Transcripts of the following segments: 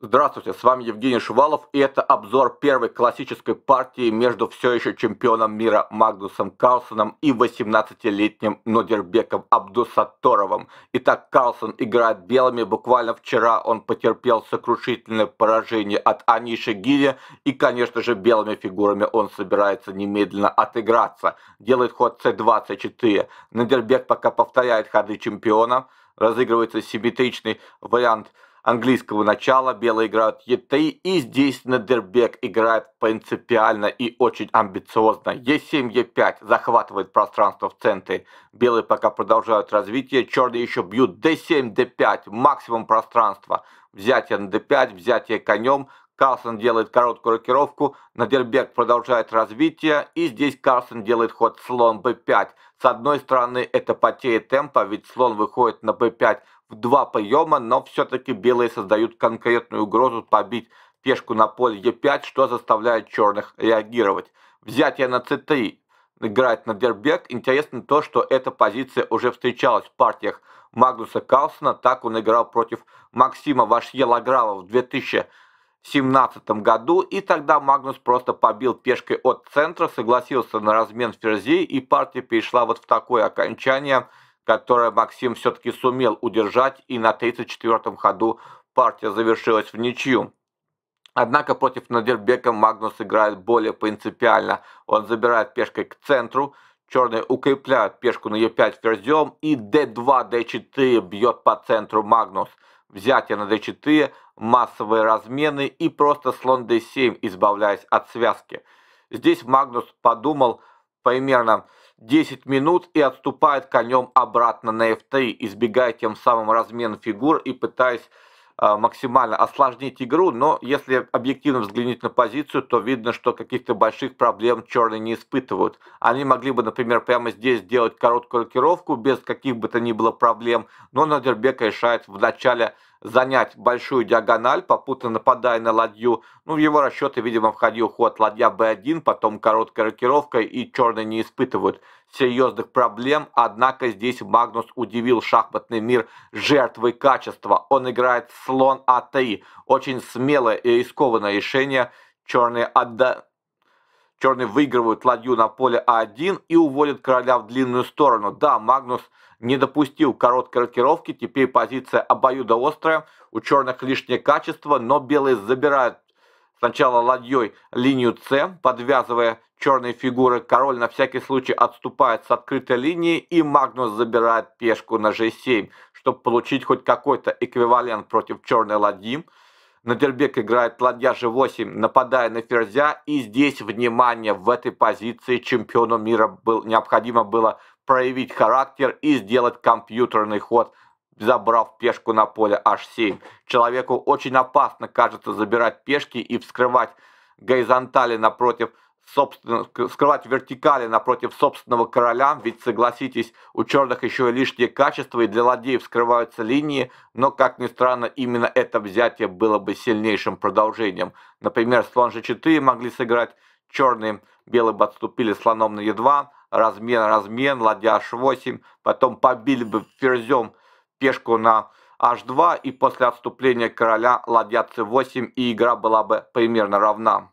Здравствуйте, с вами Евгений Шувалов, и это обзор первой классической партии между все еще чемпионом мира Магнусом Карлсоном и 18-летним Нодербеком Абдусаторовым. Итак, Карлсон играет белыми, буквально вчера он потерпел сокрушительное поражение от Аниши Гири, и, конечно же, белыми фигурами он собирается немедленно отыграться. Делает ход c24. Нодербек пока повторяет ходы чемпиона, разыгрывается симметричный вариант – английского начала, белые играют Е3, и здесь Недербек играет принципиально и очень амбициозно. Е7, Е5 захватывает пространство в центре, белые пока продолжают развитие, черные еще бьют D7, D5, максимум пространства, взятие на D5, взятие конем, Карсон делает короткую рокировку, Надербек продолжает развитие, и здесь Карсон делает ход слон b5. С одной стороны, это потеря темпа, ведь слон выходит на b5 в два поема, но все-таки белые создают конкретную угрозу побить пешку на поле Е5, что заставляет черных реагировать. Взятие на c 3 играет дербек. Интересно то, что эта позиция уже встречалась в партиях Магнуса Карлсона. Так он играл против Максима Вашье Лаграва в 2017 году. И тогда Магнус просто побил пешкой от центра, согласился на размен ферзей, и партия перешла вот в такое окончание – которое Максим все-таки сумел удержать, и на 34-м ходу партия завершилась в ничью. Однако против Надербека Магнус играет более принципиально. Он забирает пешкой к центру, черные укрепляют пешку на е 5 ферзем, и d2, d4 бьет по центру Магнус. Взятие на d4, массовые размены и просто слон d7, избавляясь от связки. Здесь Магнус подумал примерно 10 минут и отступает конем обратно на f3, избегая тем самым размен фигур и пытаясь а, максимально осложнить игру, но если объективно взглянуть на позицию, то видно, что каких-то больших проблем черные не испытывают. Они могли бы, например, прямо здесь сделать короткую рокировку без каких бы то ни было проблем, но Надербек решает в начале занять большую диагональ, попутно нападая на ладью. Ну, в его расчеты, видимо, входил ход ладья b1, потом короткая рокировка, и черные не испытывают серьезных проблем. Однако здесь Магнус удивил шахматный мир жертвой качества. Он играет слон а3. Очень смелое и рискованное решение. Черные отда Черные выигрывают ладью на поле А1 и уводят короля в длинную сторону. Да, Магнус не допустил короткой рокировки, теперь позиция обоюдоострая, у черных лишнее качество, но белые забирают сначала ладьей линию С, подвязывая черные фигуры. Король на всякий случай отступает с открытой линии и Магнус забирает пешку на G7, чтобы получить хоть какой-то эквивалент против черной ладьи. Надербек играет ладья g8, нападая на ферзя. И здесь, внимание, в этой позиции чемпиону мира был, необходимо было проявить характер и сделать компьютерный ход забрав пешку на поле h7. Человеку очень опасно, кажется, забирать пешки и вскрывать горизонтали напротив собственно, скрывать вертикали напротив собственного короля, ведь, согласитесь, у черных еще и лишние качества, и для ладей вскрываются линии, но, как ни странно, именно это взятие было бы сильнейшим продолжением. Например, слон g4 могли сыграть, черные, белые бы отступили слоном на e2, размен, размен, ладья h8, потом побили бы ферзем пешку на h2, и после отступления короля ладья c8, и игра была бы примерно равна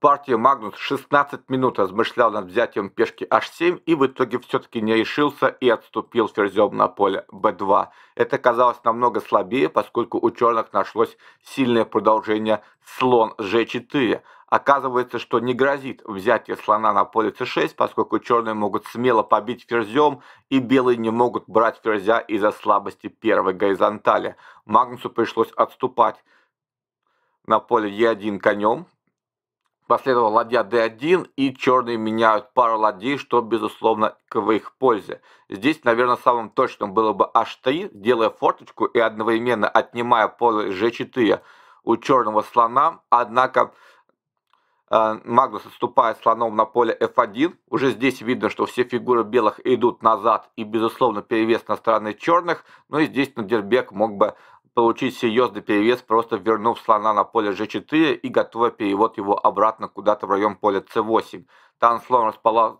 партия Магнус 16 минут размышлял над взятием пешки h7 и в итоге все-таки не решился и отступил ферзем на поле b2. Это казалось намного слабее, поскольку у черных нашлось сильное продолжение слон g4. Оказывается, что не грозит взятие слона на поле c6, поскольку черные могут смело побить ферзем, и белые не могут брать ферзя из-за слабости первой горизонтали. Магнусу пришлось отступать на поле e1 конем, Последовал ладья d1, и черные меняют пару ладей, что, безусловно, к их пользе. Здесь, наверное, самым точным было бы h3, делая форточку и одновременно отнимая поле g4 у черного слона. Однако э, Магнус отступает слоном на поле f1. Уже здесь видно, что все фигуры белых идут назад, и, безусловно, перевес на стороны черных. Ну и здесь на Надербек мог бы получить серьезный перевес, просто вернув слона на поле g4 и готовя перевод его обратно куда-то в район поля c8. Там слон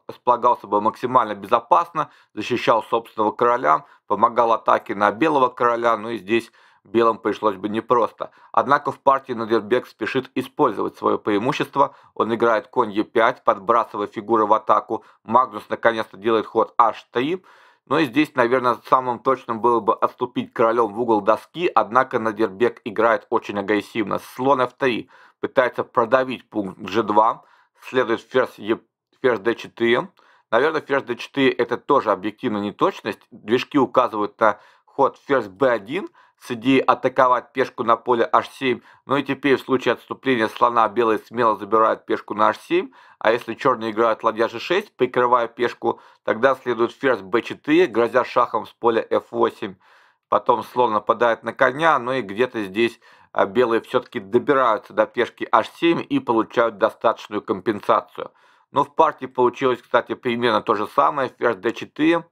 располагался бы максимально безопасно, защищал собственного короля, помогал атаке на белого короля, ну и здесь белым пришлось бы непросто. Однако в партии Надербек спешит использовать свое преимущество. Он играет конь e5, подбрасывая фигуры в атаку. Магнус наконец-то делает ход h3. Но и здесь, наверное, самым точным было бы отступить королем в угол доски, однако Надербек играет очень агрессивно. Слон f3 пытается продавить пункт g2, следует ферзь, e, ферзь d4. Наверное, ферзь d4 это тоже объективная неточность. Движки указывают на ход ферзь b1, цди атаковать пешку на поле h7. но ну и теперь в случае отступления слона белые смело забирают пешку на h7. А если черные играют ладья g6, прикрывая пешку, тогда следует ферзь b4, грозя шахом с поля f8. Потом слон нападает на коня, ну и где-то здесь а, белые все-таки добираются до пешки h7 и получают достаточную компенсацию. Но ну, в партии получилось, кстати, примерно то же самое. Ферзь d4,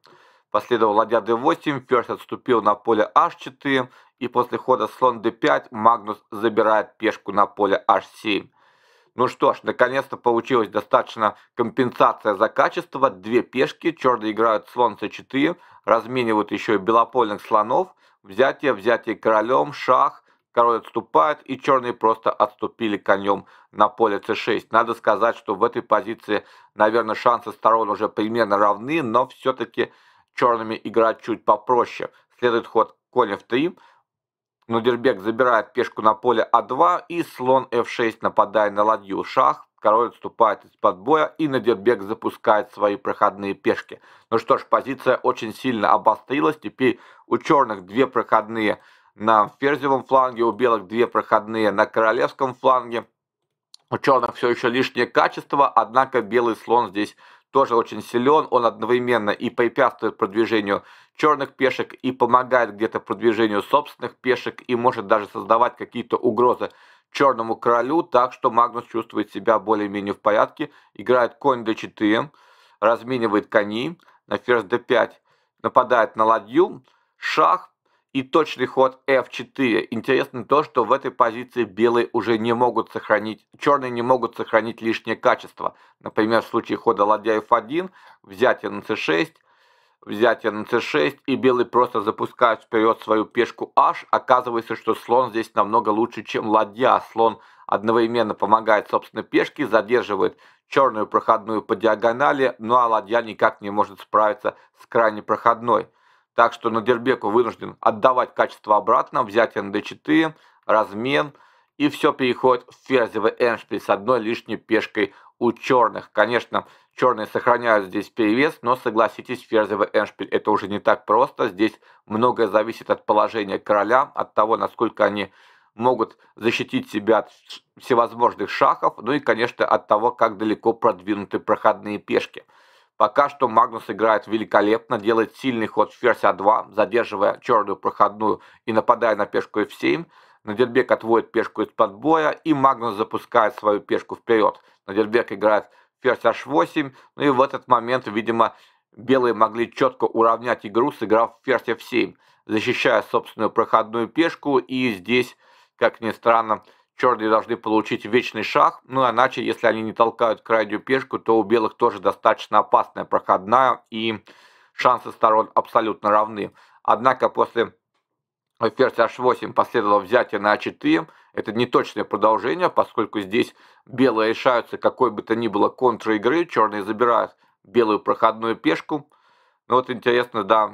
Последовал ладья d8, ферзь отступил на поле h4, и после хода слон d5 Магнус забирает пешку на поле h7. Ну что ж, наконец-то получилась достаточно компенсация за качество. Две пешки, черные играют слон c4, разменивают еще и белопольных слонов. Взятие, взятие королем, шах, король отступает, и черные просто отступили конем на поле c6. Надо сказать, что в этой позиции, наверное, шансы сторон уже примерно равны, но все-таки черными играть чуть попроще. Следует ход конь f3, Нудербек забирает пешку на поле А2 и слон F6 нападая на ладью. Шах, король отступает из-под боя и Нудербек запускает свои проходные пешки. Ну что ж, позиция очень сильно обострилась. Теперь у черных две проходные на ферзевом фланге, у белых две проходные на королевском фланге. У черных все еще лишнее качество, однако белый слон здесь тоже очень силен. Он одновременно и препятствует продвижению черных пешек, и помогает где-то продвижению собственных пешек, и может даже создавать какие-то угрозы черному королю, так что Магнус чувствует себя более-менее в порядке. Играет конь d4, разменивает кони на ферзь d5 нападает на ладью, шах, и точный ход f4. Интересно то, что в этой позиции белые уже не могут сохранить, черные не могут сохранить лишнее качество. Например, в случае хода ладья f1, взятие на c6, взятие на c6, и белые просто запускают вперед свою пешку h. Оказывается, что слон здесь намного лучше, чем ладья. Слон одновременно помогает собственной пешке, задерживает черную проходную по диагонали, ну а ладья никак не может справиться с крайне проходной. Так что Надербеку вынужден отдавать качество обратно, взять на 4 размен, и все переходит в ферзевый эншпиль с одной лишней пешкой у черных. Конечно, черные сохраняют здесь перевес, но согласитесь, ферзевый эншпиль это уже не так просто. Здесь многое зависит от положения короля, от того, насколько они могут защитить себя от всевозможных шахов, ну и, конечно, от того, как далеко продвинуты проходные пешки. Пока что Магнус играет великолепно, делает сильный ход в ферзь А2, задерживая черную проходную и нападая на пешку F7. Надербек отводит пешку из-под боя, и Магнус запускает свою пешку вперед. Надербек играет ферзь H8, ну и в этот момент, видимо, белые могли четко уравнять игру, сыграв ферзь F7, защищая собственную проходную пешку, и здесь, как ни странно, черные должны получить вечный шаг, ну иначе, если они не толкают крайнюю пешку, то у белых тоже достаточно опасная проходная, и шансы сторон абсолютно равны. Однако после ферзь h8 последовало взятие на a4, а это не точное продолжение, поскольку здесь белые решаются какой бы то ни было контр-игры, черные забирают белую проходную пешку. Ну вот интересно, да,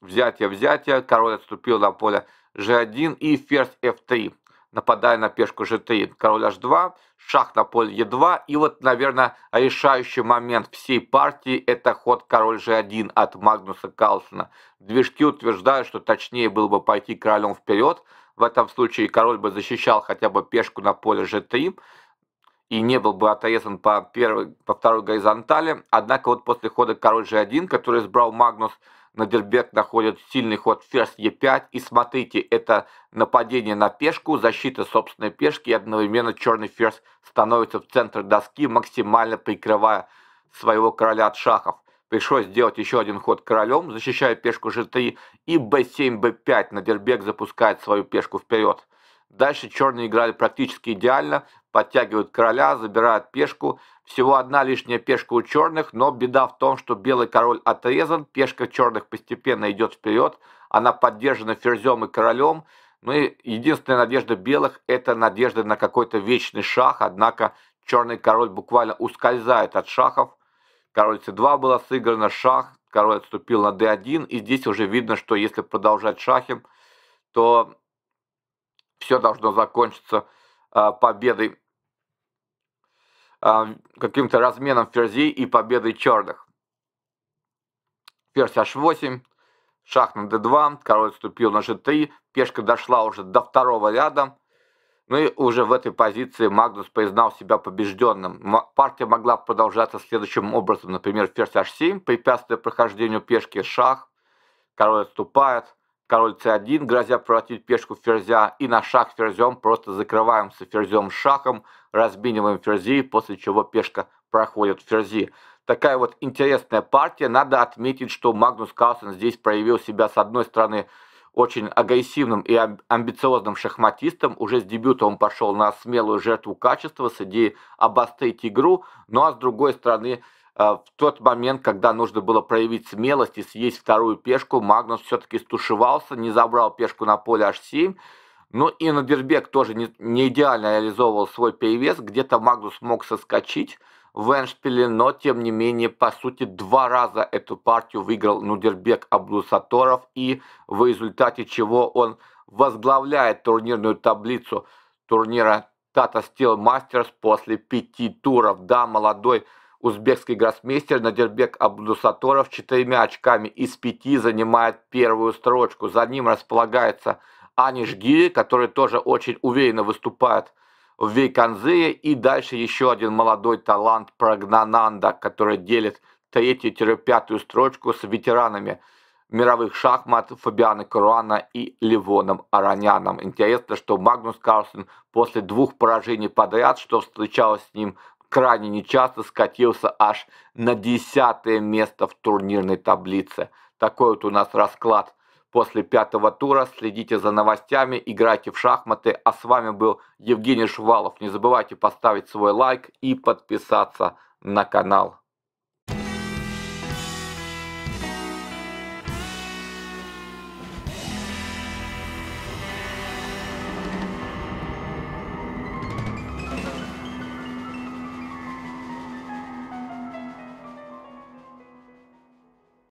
взятие-взятие, король отступил на поле g1 и ферзь f3 нападая на пешку g3, король h2, шах на поле e2. И вот, наверное, решающий момент всей партии – это ход король g1 от Магнуса Карлсона. Движки утверждают, что точнее было бы пойти королем вперед. В этом случае король бы защищал хотя бы пешку на поле g3 и не был бы отрезан по, первой, по второй горизонтали. Однако вот после хода король g1, который избрал Магнус, на Дербек находит сильный ход ферзь Е5. И смотрите, это нападение на пешку, защита собственной пешки. И одновременно черный ферзь становится в центр доски, максимально прикрывая своего короля от шахов. Пришлось сделать еще один ход королем, защищая пешку G3. И B7, B5 На Дербек запускает свою пешку вперед. Дальше черные играли практически идеально, подтягивают короля, забирают пешку. Всего одна лишняя пешка у черных, но беда в том, что белый король отрезан, пешка черных постепенно идет вперед, она поддержана ферзем и королем. Ну и единственная надежда белых – это надежда на какой-то вечный шах, однако черный король буквально ускользает от шахов. Король c2 было сыграно, шах, король отступил на d1, и здесь уже видно, что если продолжать шахи, то все должно закончиться а, победой, каким-то разменом ферзей и победой черных. Ферзь h8, шах на d2, король вступил на g3, пешка дошла уже до второго ряда, ну и уже в этой позиции Магнус признал себя побежденным. Партия могла продолжаться следующим образом. Например, ферзь h7, препятствуя прохождению пешки шах, король отступает, король c1, грозя превратить пешку в ферзя, и на шаг ферзем просто закрываемся ферзем шахом, разбиниваем ферзи, после чего пешка проходит ферзи. Такая вот интересная партия. Надо отметить, что Магнус Карлсон здесь проявил себя, с одной стороны, очень агрессивным и амбициозным шахматистом. Уже с дебюта он пошел на смелую жертву качества с идеей обострить игру. Ну а с другой стороны, а, в тот момент, когда нужно было проявить смелость и съесть вторую пешку, Магнус все-таки стушевался, не забрал пешку на поле h7. Ну и Надербек тоже не, идеально реализовывал свой перевес. Где-то Магнус мог соскочить в Эншпиле, но тем не менее, по сути, два раза эту партию выиграл Нудербек Абдусаторов, и в результате чего он возглавляет турнирную таблицу турнира Tata Steel Masters после пяти туров. Да, молодой Узбекский гроссмейстер Надирбек Абдусаторов четырьмя очками из пяти занимает первую строчку. За ним располагается Аниш Гири, который тоже очень уверенно выступает в Вейканзее. И дальше еще один молодой талант Прагнананда, который делит третью-пятую строчку с ветеранами мировых шахмат Фабиана Каруана и Ливоном Араняном. Интересно, что Магнус Карлсон после двух поражений подряд, что встречалось с ним крайне нечасто скатился аж на десятое место в турнирной таблице. Такой вот у нас расклад после пятого тура. Следите за новостями, играйте в шахматы. А с вами был Евгений Шувалов. Не забывайте поставить свой лайк и подписаться на канал.